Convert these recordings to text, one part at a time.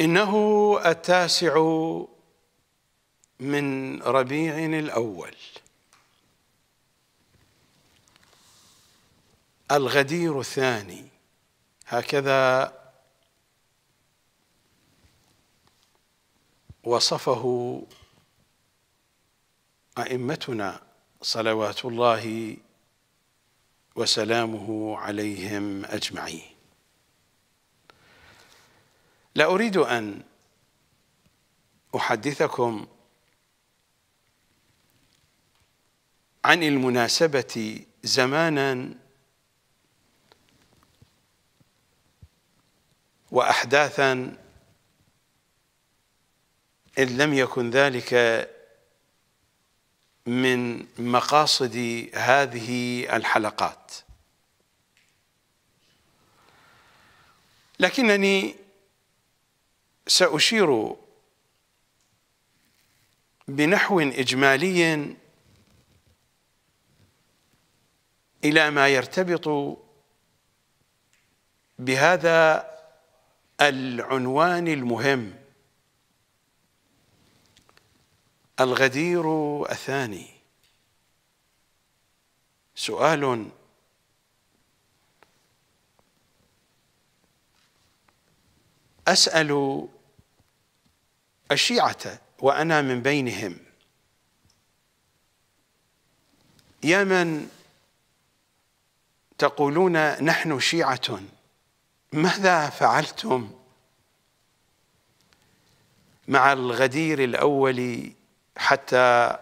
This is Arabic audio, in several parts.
إنه التاسع من ربيع الأول الغدير الثاني هكذا وصفه أئمتنا صلوات الله وسلامه عليهم أجمعين لا أريد أن أحدثكم عن المناسبة زمانا وأحداثا إن لم يكن ذلك من مقاصد هذه الحلقات لكنني ساشير بنحو اجمالي الى ما يرتبط بهذا العنوان المهم الغدير الثاني سؤال اسال الشيعة وأنا من بينهم يا من تقولون نحن شيعة ماذا فعلتم مع الغدير الأول حتى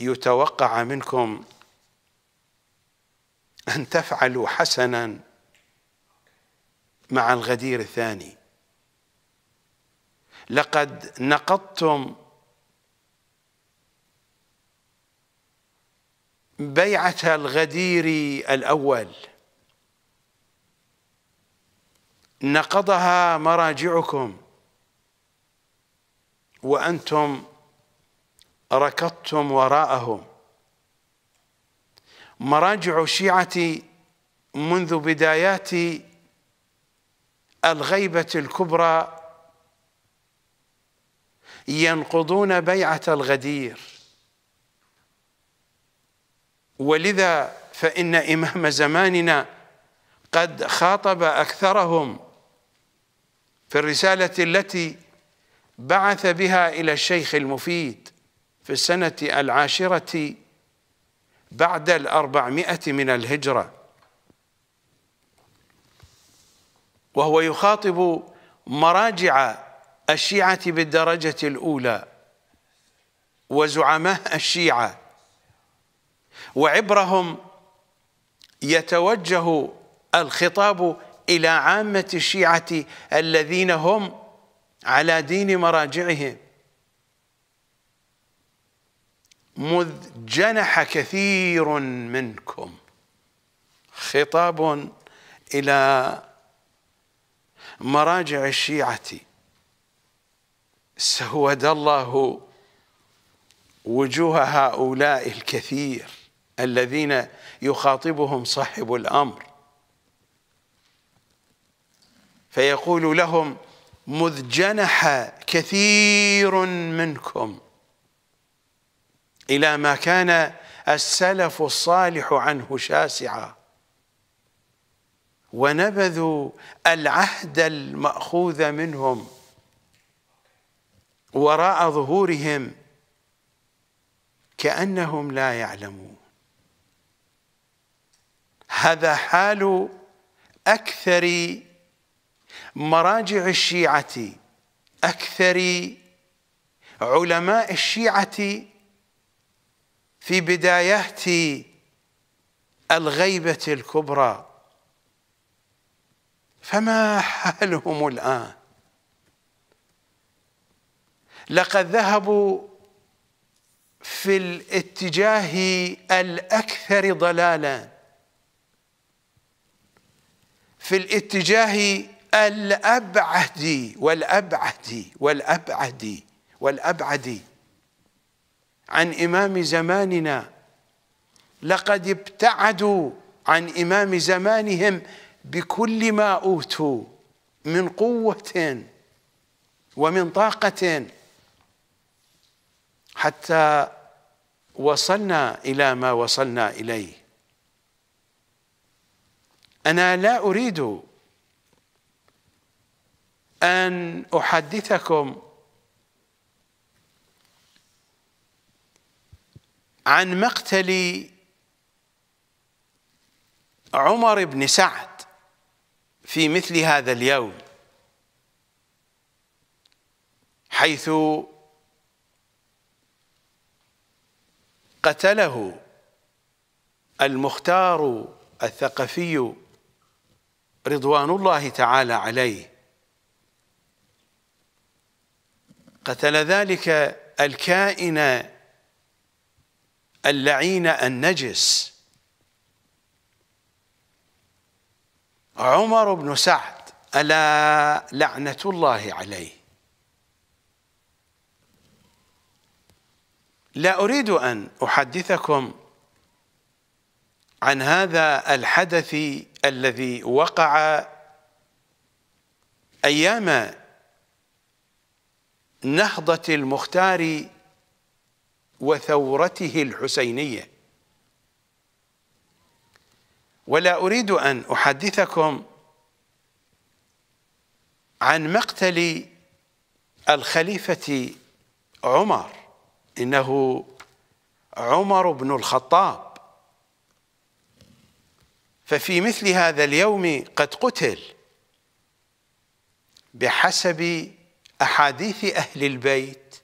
يتوقع منكم أن تفعلوا حسنا مع الغدير الثاني لقد نقضتم بيعة الغدير الأول نقضها مراجعكم وأنتم ركضتم وراءهم مراجع الشيعة منذ بدايات الغيبة الكبرى ينقضون بيعة الغدير ولذا فإن إمام زماننا قد خاطب أكثرهم في الرسالة التي بعث بها إلى الشيخ المفيد في السنة العاشرة بعد الأربعمائة من الهجرة وهو يخاطب مراجع الشيعة بالدرجة الأولى وزعماء الشيعة وعبرهم يتوجه الخطاب إلى عامة الشيعة الذين هم على دين مراجعهم مذ جنح كثير منكم خطاب إلى مراجع الشيعة سود الله وجوه هؤلاء الكثير الذين يخاطبهم صاحب الأمر فيقول لهم مذ جنح كثير منكم إلى ما كان السلف الصالح عنه شاسعا ونبذوا العهد المأخوذ منهم وراء ظهورهم كأنهم لا يعلمون هذا حال أكثر مراجع الشيعة أكثر علماء الشيعة في بدايات الغيبة الكبرى فما حالهم الآن لقد ذهبوا في الاتجاه الاكثر ضلالا في الاتجاه الابعد والابعد والابعد والابعد عن امام زماننا لقد ابتعدوا عن امام زمانهم بكل ما اوتوا من قوه ومن طاقه حتى وصلنا إلى ما وصلنا إليه أنا لا أريد أن أحدثكم عن مقتل عمر بن سعد في مثل هذا اليوم حيث قتله المختار الثقفي رضوان الله تعالى عليه قتل ذلك الكائن اللعين النجس عمر بن سعد ألا لعنة الله عليه لا أريد أن أحدثكم عن هذا الحدث الذي وقع أيام نهضة المختار وثورته الحسينية ولا أريد أن أحدثكم عن مقتل الخليفة عمر إنه عمر بن الخطاب ففي مثل هذا اليوم قد قتل بحسب أحاديث أهل البيت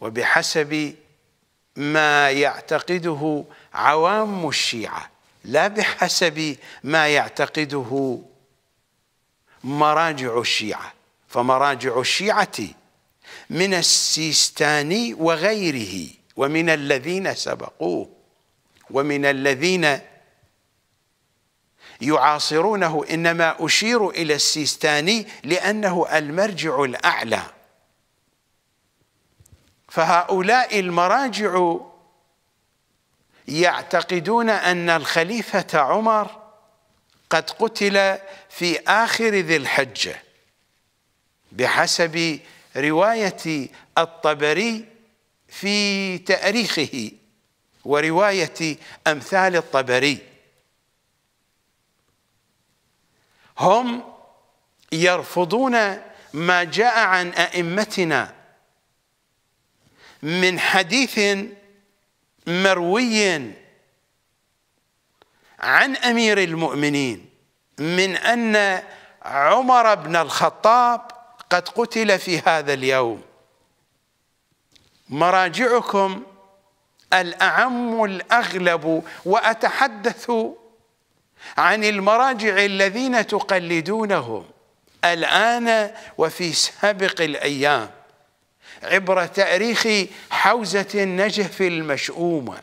وبحسب ما يعتقده عوام الشيعة لا بحسب ما يعتقده مراجع الشيعة فمراجع الشيعة من السيستاني وغيره ومن الذين سبقوه ومن الذين يعاصرونه إنما أشير إلى السيستاني لأنه المرجع الأعلى فهؤلاء المراجع يعتقدون أن الخليفة عمر قد قتل في آخر ذي الحجة بحسب رواية الطبري في تأريخه ورواية أمثال الطبري هم يرفضون ما جاء عن أئمتنا من حديث مروي عن أمير المؤمنين من أن عمر بن الخطاب قد قتل في هذا اليوم مراجعكم الأعم الأغلب وأتحدث عن المراجع الذين تقلدونهم الآن وفي سابق الأيام عبر تاريخ حوزة النجف المشؤومة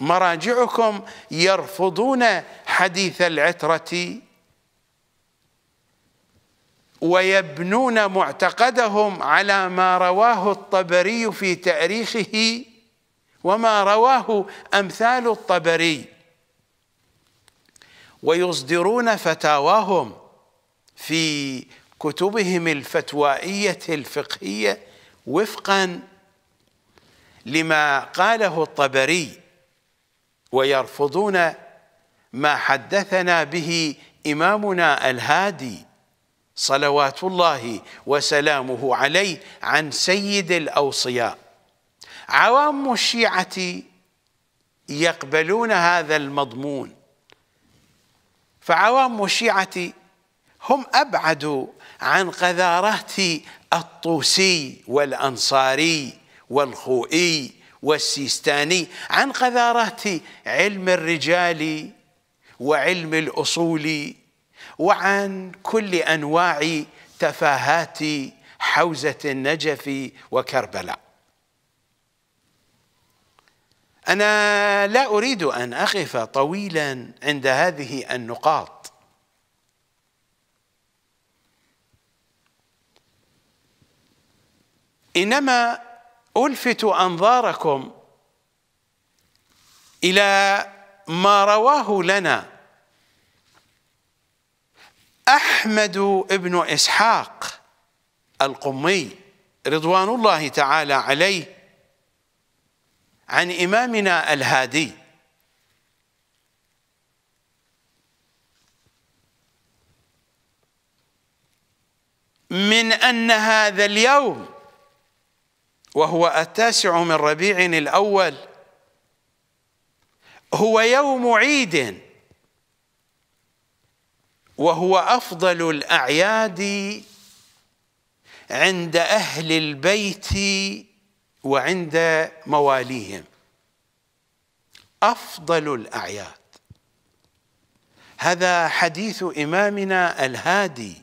مراجعكم يرفضون حديث العترة ويبنون معتقدهم على ما رواه الطبري في تاريخه وما رواه امثال الطبري ويصدرون فتاواهم في كتبهم الفتوائيه الفقهيه وفقا لما قاله الطبري ويرفضون ما حدثنا به امامنا الهادي صلوات الله وسلامه عليه عن سيد الأوصياء عوام الشيعة يقبلون هذا المضمون فعوام الشيعة هم أبعدوا عن قذارات الطوسي والأنصاري والخوئي والسيستاني عن قذارات علم الرجال وعلم الأصول وعن كل أنواع تفاهات حوزة النجف وكربلاء أنا لا أريد أن أقف طويلا عند هذه النقاط إنما ألفت أنظاركم إلى ما رواه لنا أحمد ابن إسحاق القمي رضوان الله تعالى عليه عن إمامنا الهادي من أن هذا اليوم وهو التاسع من ربيع الأول هو يوم عيد وهو افضل الاعياد عند اهل البيت وعند مواليهم افضل الاعياد هذا حديث امامنا الهادي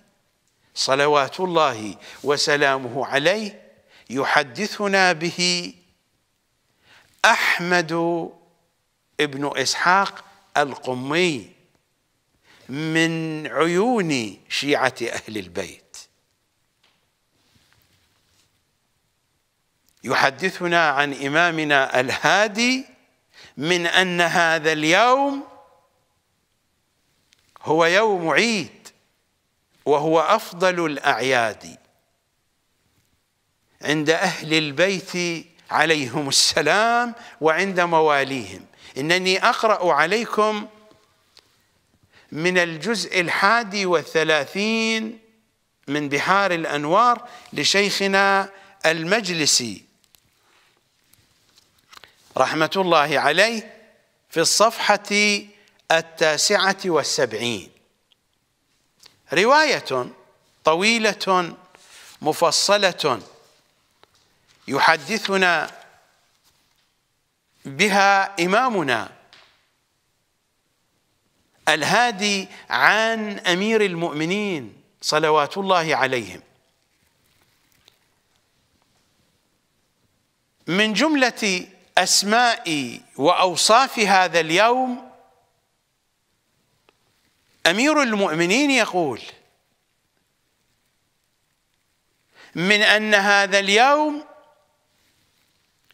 صلوات الله وسلامه عليه يحدثنا به احمد ابن اسحاق القمي من عيون شيعة أهل البيت يحدثنا عن إمامنا الهادي من أن هذا اليوم هو يوم عيد وهو أفضل الأعياد عند أهل البيت عليهم السلام وعند مواليهم إنني أقرأ عليكم من الجزء الحادي والثلاثين من بحار الأنوار لشيخنا المجلسي رحمة الله عليه في الصفحة التاسعة والسبعين رواية طويلة مفصلة يحدثنا بها إمامنا الهادي عن امير المؤمنين صلوات الله عليهم من جمله اسماء واوصاف هذا اليوم امير المؤمنين يقول من ان هذا اليوم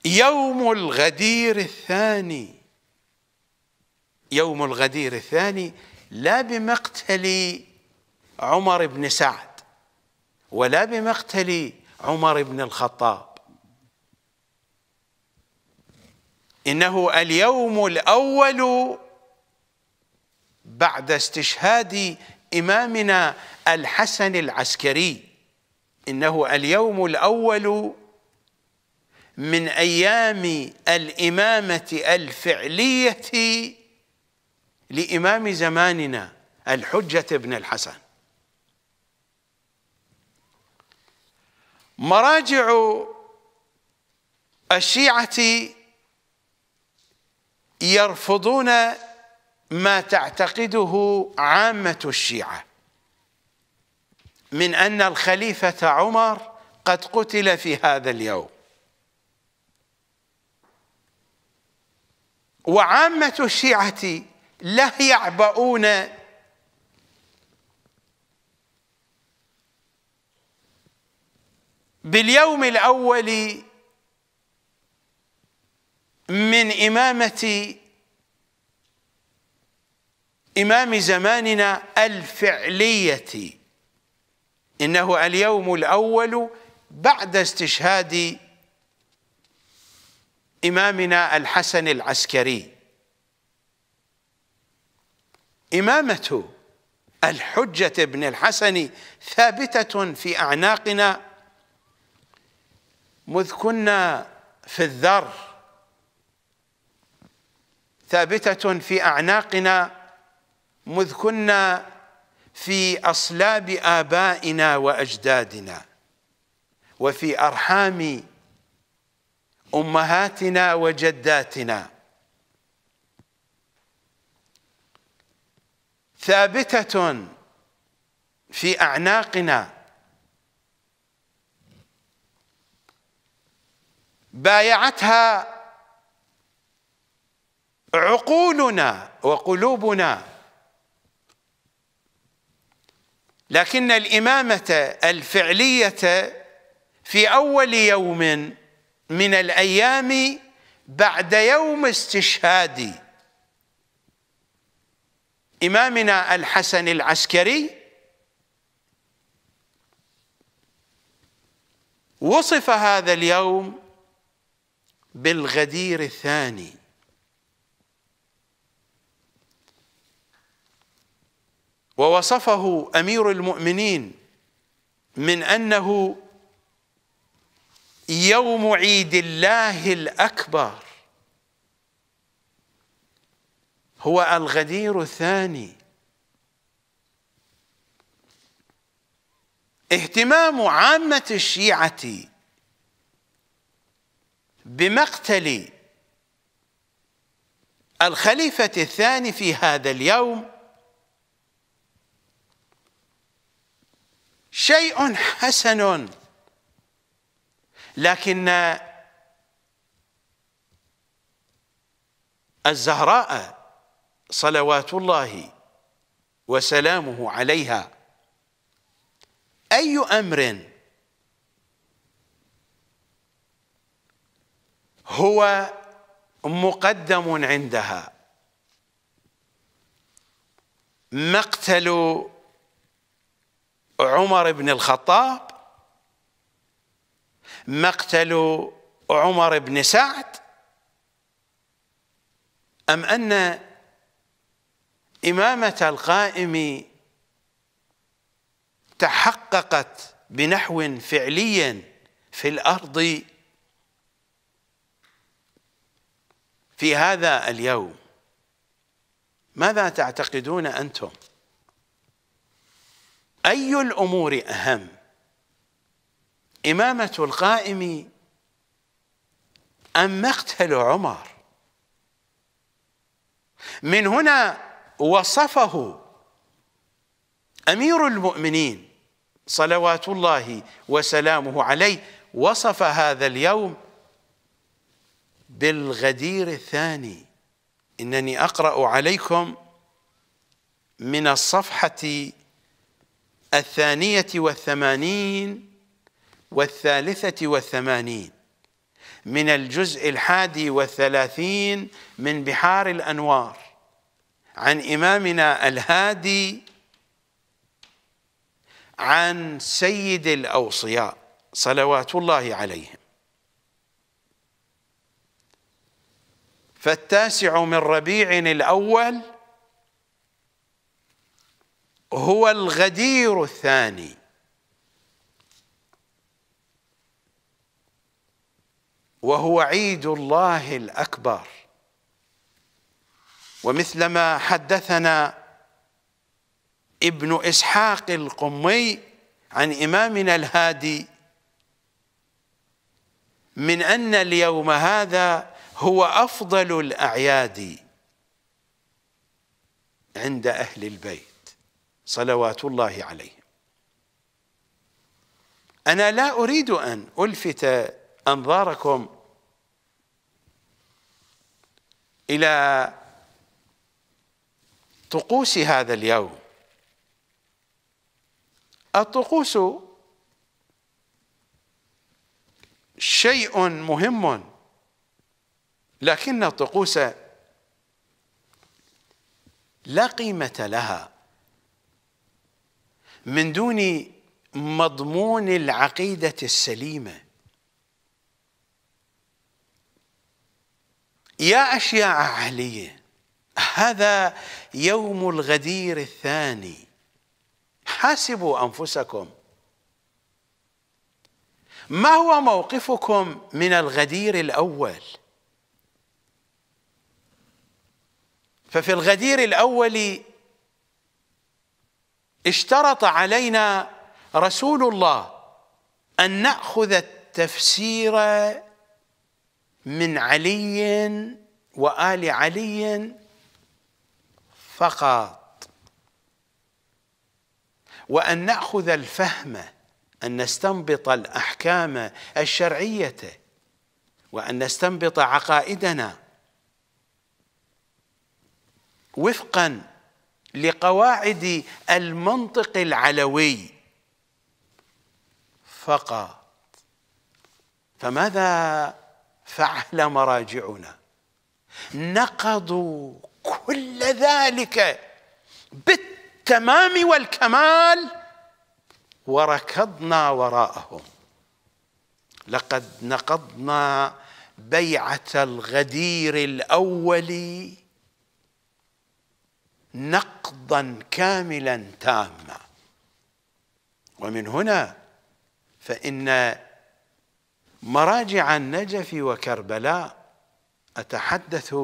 يوم الغدير الثاني يوم الغدير الثاني لا بمقتل عمر بن سعد ولا بمقتل عمر بن الخطاب انه اليوم الاول بعد استشهاد امامنا الحسن العسكري انه اليوم الاول من ايام الامامه الفعليه لإمام زماننا الحجة بن الحسن مراجع الشيعة يرفضون ما تعتقده عامة الشيعة من أن الخليفة عمر قد قتل في هذا اليوم وعامة الشيعة لا يعبؤون باليوم الاول من امامه امام زماننا الفعليه انه اليوم الاول بعد استشهاد امامنا الحسن العسكري إمامة الحجة ابن الحسن ثابتة في أعناقنا مذ كنا في الذر ثابتة في أعناقنا مذ كنا في أصلاب آبائنا وأجدادنا وفي أرحام أمهاتنا وجداتنا ثابتة في أعناقنا بايعتها عقولنا وقلوبنا لكن الإمامة الفعلية في أول يوم من الأيام بعد يوم استشهادي إمامنا الحسن العسكري وصف هذا اليوم بالغدير الثاني ووصفه امير المؤمنين من انه يوم عيد الله الاكبر هو الغدير الثاني اهتمام عامة الشيعة بمقتل الخليفة الثاني في هذا اليوم شيء حسن لكن الزهراء صلوات الله وسلامه عليها أي أمر هو مقدم عندها مقتل عمر بن الخطاب مقتل عمر بن سعد أم أن إمامة القائم تحققت بنحو فعلي في الأرض في هذا اليوم ماذا تعتقدون أنتم أي الأمور أهم إمامة القائم أم مقتل عمر من هنا وصفه امير المؤمنين صلوات الله وسلامه عليه وصف هذا اليوم بالغدير الثاني انني اقرا عليكم من الصفحه الثانيه والثمانين والثالثه والثمانين من الجزء الحادي والثلاثين من بحار الانوار عن إمامنا الهادي عن سيد الأوصياء صلوات الله عليهم فالتاسع من ربيع الأول هو الغدير الثاني وهو عيد الله الأكبر ومثلما حدثنا ابن إسحاق القمي عن إمامنا الهادي من أن اليوم هذا هو أفضل الأعياد عند أهل البيت صلوات الله عليهم أنا لا أريد أن ألفت أنظاركم إلى طقوس هذا اليوم الطقوس شيء مهم لكن الطقوس لا قيمة لها من دون مضمون العقيدة السليمة يا أشياء عالية هذا يوم الغدير الثاني حاسبوا أنفسكم ما هو موقفكم من الغدير الأول ففي الغدير الأول اشترط علينا رسول الله أن نأخذ التفسير من علي وآل علي فقط وأن نأخذ الفهم أن نستنبط الأحكام الشرعية وأن نستنبط عقائدنا وفقا لقواعد المنطق العلوي فقط فماذا فعل مراجعنا نقضوا كل ذلك بالتمام والكمال وركضنا وراءهم لقد نقضنا بيعة الغدير الأول نقضا كاملا تاما ومن هنا فإن مراجع النجف وكربلاء أتحدث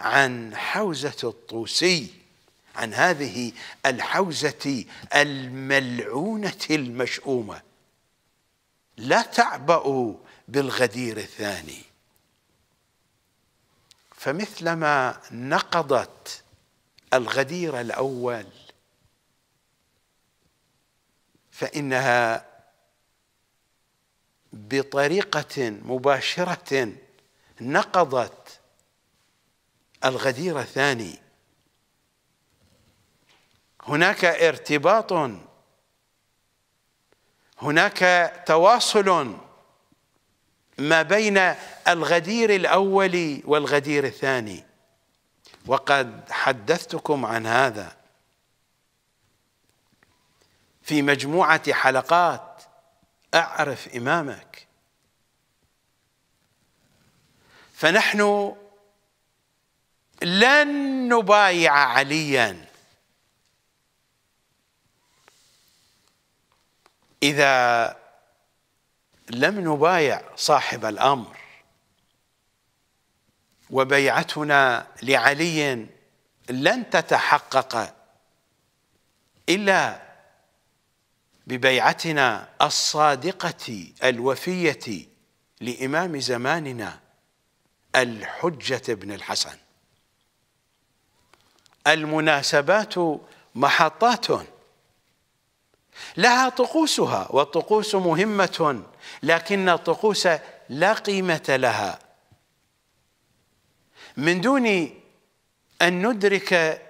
عن حوزة الطوسي عن هذه الحوزة الملعونة المشؤومة لا تعبأ بالغدير الثاني فمثلما نقضت الغدير الأول فإنها بطريقة مباشرة نقضت الغدير الثاني هناك ارتباط هناك تواصل ما بين الغدير الاول والغدير الثاني وقد حدثتكم عن هذا في مجموعه حلقات اعرف امامك فنحن لن نبايع عليا اذا لم نبايع صاحب الامر وبيعتنا لعلي لن تتحقق الا ببيعتنا الصادقه الوفيه لامام زماننا الحجه بن الحسن المناسبات محطات لها طقوسها والطقوس مهمة لكن الطقوس لا قيمة لها من دون أن ندرك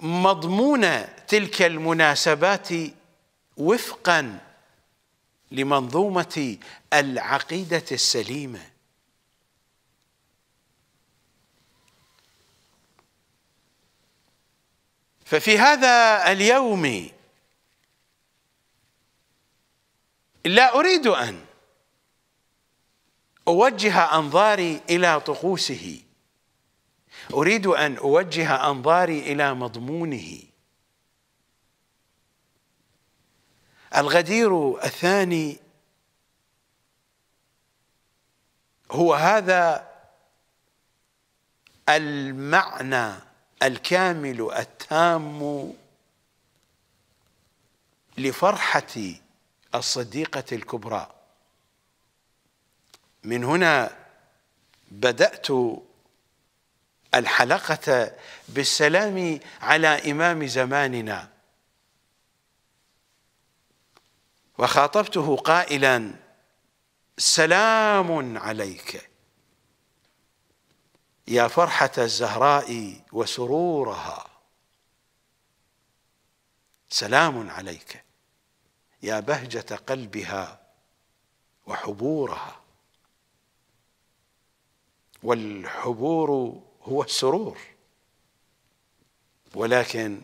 مضمون تلك المناسبات وفقا لمنظومة العقيدة السليمة ففي هذا اليوم لا أريد أن أوجه أنظاري إلى طقوسه أريد أن أوجه أنظاري إلى مضمونه الغدير الثاني هو هذا المعنى الكامل التام لفرحة الصديقة الكبرى من هنا بدأت الحلقة بالسلام على إمام زماننا وخاطبته قائلا سلام عليك يا فرحة الزهراء وسرورها سلام عليك يا بهجة قلبها وحبورها والحبور هو السرور ولكن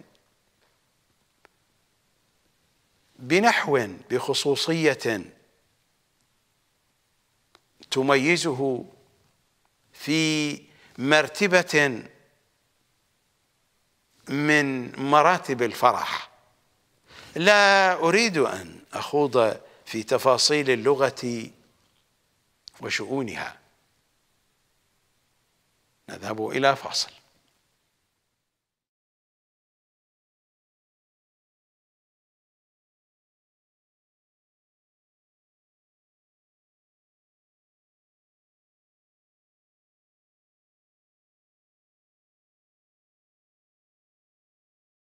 بنحو بخصوصية تميزه في مرتبه من مراتب الفرح لا اريد ان اخوض في تفاصيل اللغه وشؤونها نذهب الى فاصل